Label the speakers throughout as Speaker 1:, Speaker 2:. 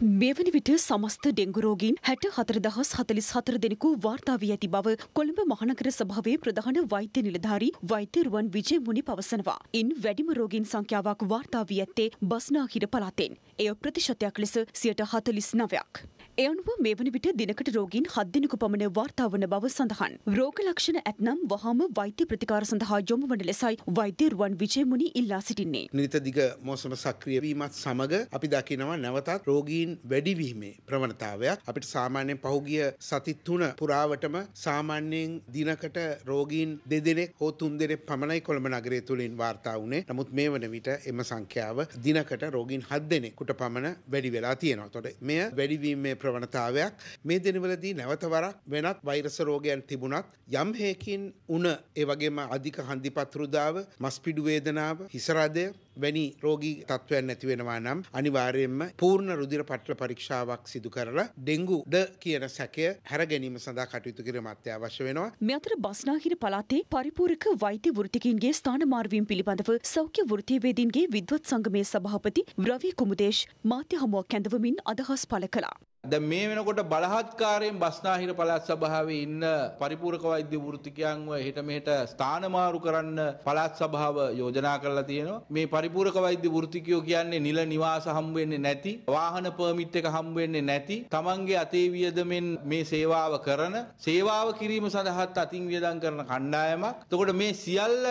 Speaker 1: මෙවැනි විට සමස්ත ඩෙංගු රෝගීන් 64044 දෙනෙකු වාර්තා වී ඇති බව කොළඹ මහනගර සභාවේ ප්‍රධාන වෛද්‍ය නිලධාරී වෛද්‍යරුවන් විජේ මුනි පවසනවා. ඉන් වැඩිම රෝගීන් සංඛ්‍යාවක් වාර්තා වී ඇත්තේ බස්නාහිර පළාතෙන්. එය ප්‍රතිශතයක් ලෙස 49ක්. ඒ අනුව මේ වන විට දිනකට රෝගීන් 7 දිනක පමණ වාර්තා වන බව සඳහන්. රෝග ලක්ෂණ ඇතනම් වහාම වෛද්‍ය ප්‍රතිකාර සඳහා යොමු වන ලෙසයි වෛද්‍යරුවන්
Speaker 2: විජේ මුනි ඉල්ලා සිටින්නේ. නිත දිග මෝසම සක්‍රිය වීමත් සමග අපි දකිනවා නැවතත් රෝගීන් වශයෙන් වැඩිවීමේ ප්‍රවණතාවයක් අපිට සාමාන්‍යයෙන් පහුගිය සති තුන පුරාවටම සාමාන්‍යයෙන් දිනකට රෝගීන් දෙදෙනෙක් හෝ තුන්දෙනෙක් පමණයි කොළඹ නගරය තුළින් වාර්තා වුණේ. නමුත් මේ වන විට එම සංඛ්‍යාව දිනකට රෝගීන් 7 දෙනෙකුට පමණ වැඩි වෙලා තියෙනවා. එතකොට මෙය වැඩිවීමේ ප්‍රවණතාවයක් මේ දිනවලදී නැවත වරක් වෙනත් වෛරස රෝගයන් තිබුණත් යම් හේකින් උණ ඒ වගේම අධික හන්දිපත් රුදාව, මස්පිඩු වේදනාව, හිස රදය වැනි රෝගී තත්ත්වයන් නැති වෙනවා නම් අනිවාර්යයෙන්ම පූර්ණ රුධිර පටල පරීක්ෂාවක් සිදු කරලා ඩෙන්ගුඩ කියන සැකය හැර ගැනීම සඳහා කටයුතු කිරීම අත්‍යවශ්‍ය වෙනවා.
Speaker 1: මේ අතර බස්නාහිර පළාතේ පරිපූරක වෛද්‍ය වෘත්තිකයින්ගේ ස්ථාන මාර්වීම් පිළිබඳව සෞඛ්‍ය වෘත්තිවේදීන්ගේ විද්වත් සංගමයේ සභාපති රවි කුමුදේශ් මාධ්‍ය හමුවක් කැඳවමින් අදහස් පළ කළා.
Speaker 3: ද මේ වෙනකොට බලහත්කාරයෙන් බස්නාහිර පළාත් සභාවේ ඉන්න පරිපූරක වෛද්‍ය වෘත්තිකයන්ව එහෙට මෙහෙට ස්ථානමාරු කරන්න පළාත් සභාව යෝජනා කරලා තියෙනවා. මේ පරිපූරක වෛද්‍ය වෘත්තිකයෝ කියන්නේ නිල නිවාස හම් වෙන්නේ නැති, වාහන පර්මිට් එක හම් වෙන්නේ නැති, තමන්ගේ අතේ වියදමෙන් මේ සේවාව කරන, සේවාව කිරීම සඳහාත් අතින් වියදම් කරන කණ්ඩායමක්. එතකොට මේ සියල්ල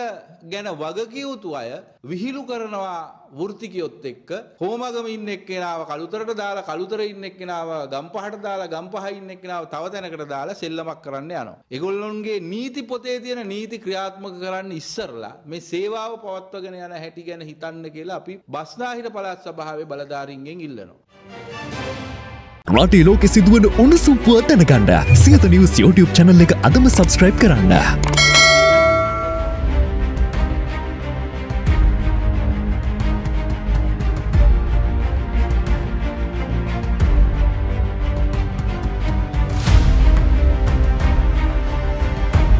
Speaker 3: ගැන වග අය විහිළු කරනවා වෘත්තිකයොත් එක්ක. හෝමගම ඉන්න එක්කෙනාව කලුතරට දාලා කලුතර ඉන්න එක්කෙනාව ගම්පහට දාලා ගම්පහ ඉන්න එක්කෙනාව තව තැනකට දාලා සෙල්ලමක් කරන්න යනවා. ඒගොල්ලොන්ගේ නීති පොතේ තියෙන නීති ක්‍රියාත්මක කරන්න ඉස්සරලා මේ සේවාව පවත්වාගෙන යන හැටි ගැන හිතන්න කියලා අපි බස්නාහිර පළාත් සභාවේ බලධාරීන්ගෙන් ඉල්ලනවා.
Speaker 1: රටේ ලෝකෙ සිදුවන උණුසුම් පුවත් දැනගන්න සියත නිවුස් YouTube channel එක අදම subscribe කරන්න.